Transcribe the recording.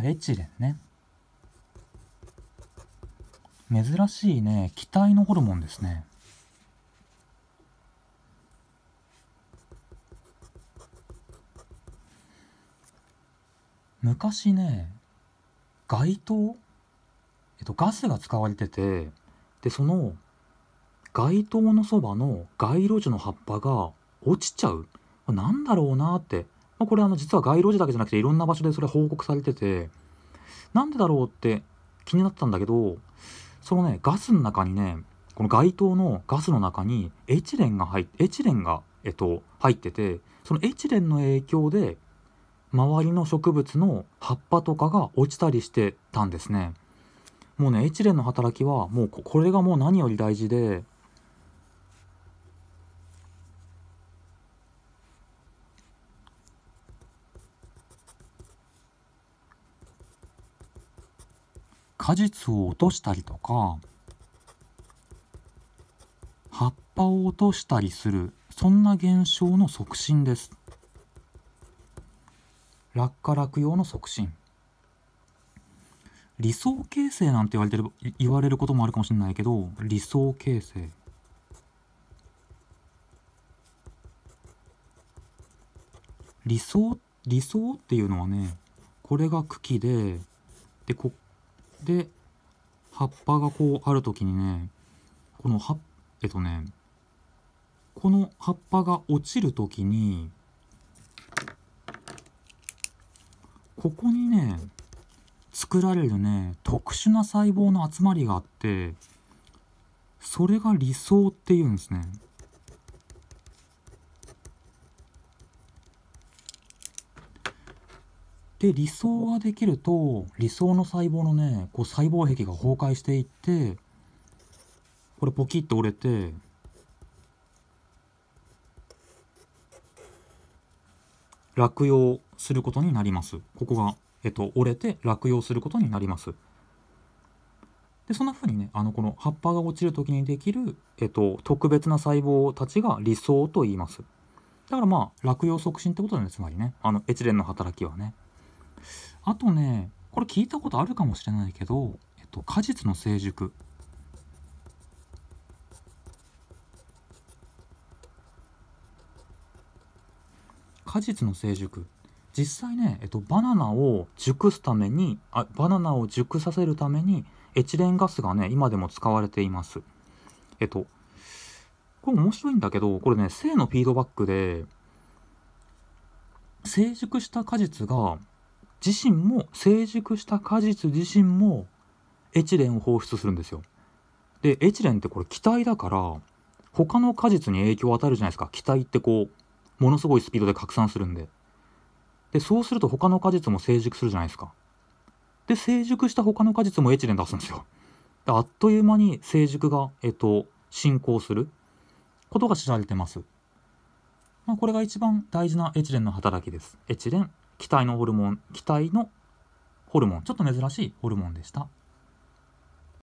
じエチレンね珍しいね気体のホルモンですね昔ね街灯、えっと、ガスが使われててでその街灯のそばの街路樹の葉っぱが落ちちゃうなんだろうなってまあ、これあの実は街路樹だけじゃなくていろんな場所でそれ報告されててなんでだろうって気になったんだけどそのねガスの中にねこの街灯のガスの中にエチレンが入エチレンが、えっと、入っててそのエチレンの影響で周りの植物の葉っぱとかが落ちたりしてたんですね。もうねエチレンの働きはもうこれがもう何より大事で果実を落としたりとか葉っぱを落としたりするそんな現象の促進です落下落葉の促進理想形成なんて言われてる言われることもあるかもしれないけど理想形成理想理想っていうのはねこれが茎ででこっで葉っぱがこうある時にねこの葉えっとねこの葉っぱが落ちる時にここにね作られるね特殊な細胞の集まりがあってそれが理想っていうんですね。で理想ができると理想の細胞のねこう細胞壁が崩壊していってこれポキッと折れて落葉することになりますここが、えっと、折れて落葉することになりますでそんなふうにねあのこの葉っぱが落ちる時にできる、えっと、特別な細胞たちが理想と言いますだからまあ落葉促進ってことなんですつまりねあのエチレンの働きはねあとねこれ聞いたことあるかもしれないけど、えっと、果実の成熟果実の成熟実際ね、えっと、バナナを熟すためにあバナナを熟させるためにエチレンガスがね今でも使われていますえっとこれ面白いんだけどこれね性のフィードバックで成熟した果実が自身も成熟した果実自身もエチレンを放出するんですよ。でエチレンってこれ気体だから他の果実に影響を与えるじゃないですか気体ってこうものすごいスピードで拡散するんで。でそうすると他の果実も成熟するじゃないですか。で成熟した他の果実もエチレン出すんですよ。であっという間に成熟が、えっと、進行することが知られてます。まあ、これが一番大事なエチレンの働きです。エチレン期待のホルモン期待のホルモンちょっと珍しいホルモンでした。